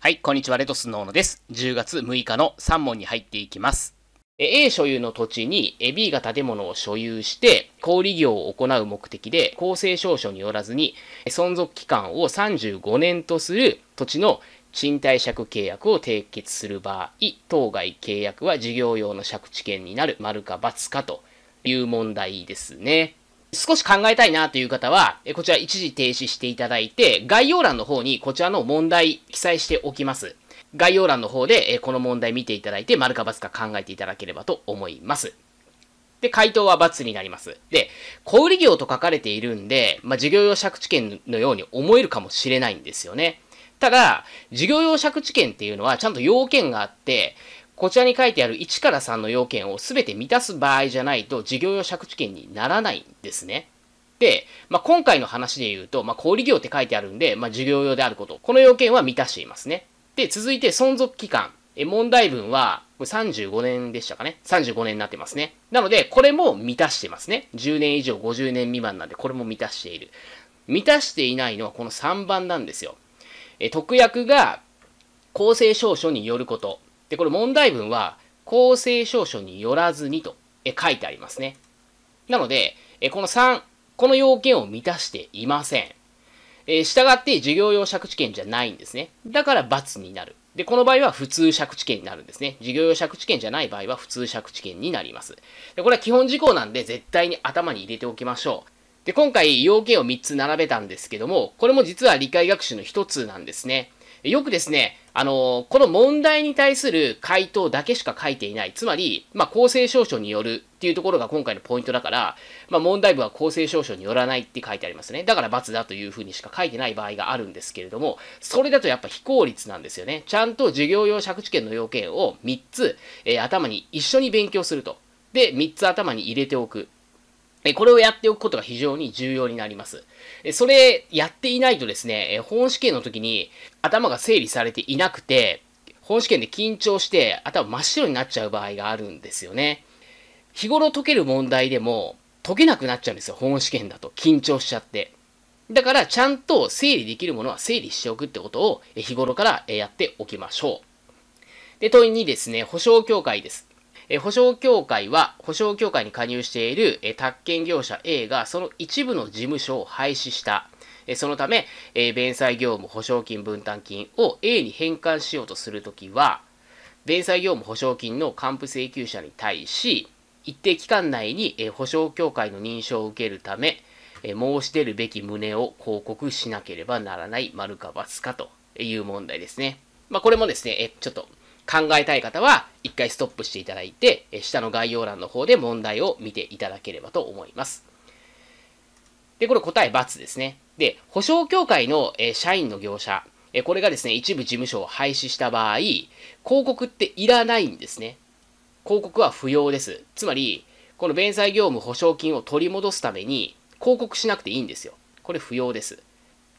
はい、こんにちは、レトスノーノです。10月6日の3問に入っていきます。A 所有の土地に B が建物を所有して、小売業を行う目的で、公正証書によらずに、存続期間を35年とする土地の賃貸借契約を締結する場合、当該契約は事業用の借地権になる、丸か×かという問題ですね。少し考えたいなという方は、こちら一時停止していただいて、概要欄の方にこちらの問題記載しておきます。概要欄の方でこの問題見ていただいて、丸か×か考えていただければと思います。で、回答は×になります。で、小売業と書かれているんで、まあ、事業用借地権のように思えるかもしれないんですよね。ただ、事業用借地権っていうのはちゃんと要件があって、こちらに書いてある1から3の要件を全て満たす場合じゃないと事業用借地権にならないんですね。で、まあ、今回の話で言うと、まあ、小売業って書いてあるんで、まあ、事業用であること。この要件は満たしていますね。で、続いて存続期間。え、問題文は、これ35年でしたかね。35年になってますね。なので、これも満たしてますね。10年以上50年未満なんで、これも満たしている。満たしていないのはこの3番なんですよ。え、特約が公正証書によること。で、これ問題文は、公正証書によらずにと書いてありますね。なので、この3、この要件を満たしていません。え従って事業用借地権じゃないんですね。だから罰になる。で、この場合は普通借地権になるんですね。事業用借地権じゃない場合は普通借地権になります。で、これは基本事項なんで絶対に頭に入れておきましょう。で、今回要件を3つ並べたんですけども、これも実は理解学習の1つなんですね。よくですね、あのこの問題に対する回答だけしか書いていない。つまり、まあ、公正証書によるっていうところが今回のポイントだから、まあ、問題文は公正証書によらないって書いてありますね。だから罰だというふうにしか書いてない場合があるんですけれども、それだとやっぱ非効率なんですよね。ちゃんと授業用借地権の要件を3つ、えー、頭に一緒に勉強すると。で、3つ頭に入れておく。これをやっておくことが非常に重要になります。それやっていないとですね、本試験の時に頭が整理されていなくて、本試験で緊張して頭真っ白になっちゃう場合があるんですよね。日頃解ける問題でも解けなくなっちゃうんですよ、本試験だと。緊張しちゃって。だから、ちゃんと整理できるものは整理しておくってことを日頃からやっておきましょう。で、問いにですね、保証協会です。え保証協会は、保証協会に加入している、え宅建業者 A がその一部の事務所を廃止した。えそのため、え弁済業務保証金分担金を A に返還しようとするときは、弁済業務保証金の還付請求者に対し、一定期間内に、え保証協会の認証を受けるため、え申し出るべき旨を報告しなければならない、丸か×かという問題ですね。まあ、これもですね、えちょっと考えたい方は、一回ストップしていただいて、下の概要欄の方で問題を見ていただければと思います。で、これ答え×ですね。で、保証協会の、え社員の業者、えこれがですね、一部事務所を廃止した場合、広告っていらないんですね。広告は不要です。つまり、この弁済業務保証金を取り戻すために、広告しなくていいんですよ。これ不要です。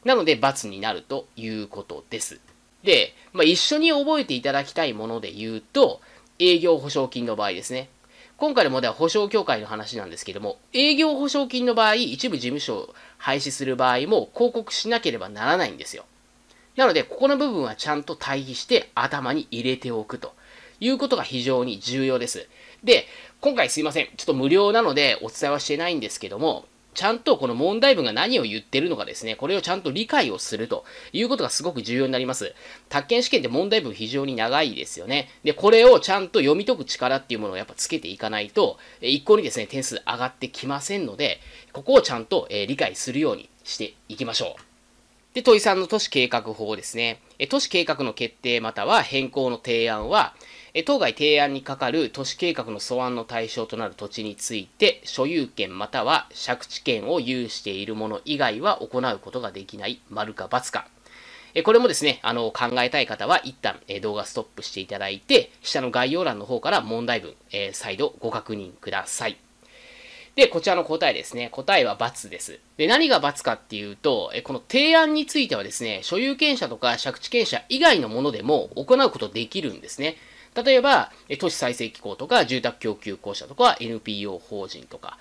なので、×になるということです。で、まあ、一緒に覚えていただきたいもので言うと、営業保証金の場合ですね。今回の問題は保証協会の話なんですけども、営業保証金の場合、一部事務所を廃止する場合も広告しなければならないんですよ。なので、ここの部分はちゃんと対比して頭に入れておくということが非常に重要です。で、今回すいません。ちょっと無料なのでお伝えはしてないんですけども、ちゃんとこの問題文が何を言ってるのかですね、これをちゃんと理解をするということがすごく重要になります。宅建試験って問題文非常に長いですよね。で、これをちゃんと読み解く力っていうものをやっぱつけていかないと、一向にですね、点数上がってきませんので、ここをちゃんと、え理解するようにしていきましょう。で、問いさんの都市計画法ですね。都市計画の決定または変更の提案は、当該提案にかかる都市計画の素案の対象となる土地について、所有権または借地権を有しているもの以外は行うことができない、丸か×か。これもですね、あの、考えたい方は一旦動画ストップしていただいて、下の概要欄の方から問題文、えー、再度ご確認ください。で、こちらの答えですね。答えは×です。で、何が×かっていうと、この提案についてはですね、所有権者とか借地権者以外のものでも行うことできるんですね。例えば、都市再生機構とか、住宅供給公社とか、NPO 法人とか、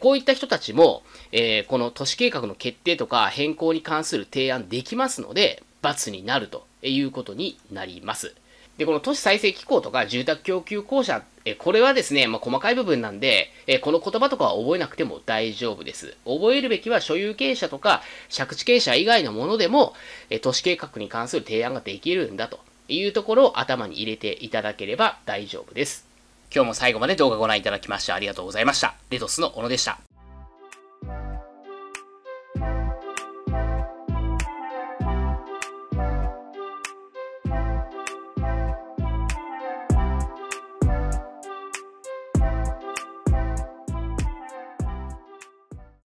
こういった人たちも、えこの都市計画の決定とか変更に関する提案できますので、罰になるということになります。で、この都市再生機構とか住宅供給公社、えこれはですね、まあ、細かい部分なんで、えこの言葉とかは覚えなくても大丈夫です。覚えるべきは所有権者とか借地権者以外のものでも、え都市計画に関する提案ができるんだと。いうところを頭に入れていただければ大丈夫です。今日も最後まで動画ご覧いただきましてありがとうございました。レトスの小野でした。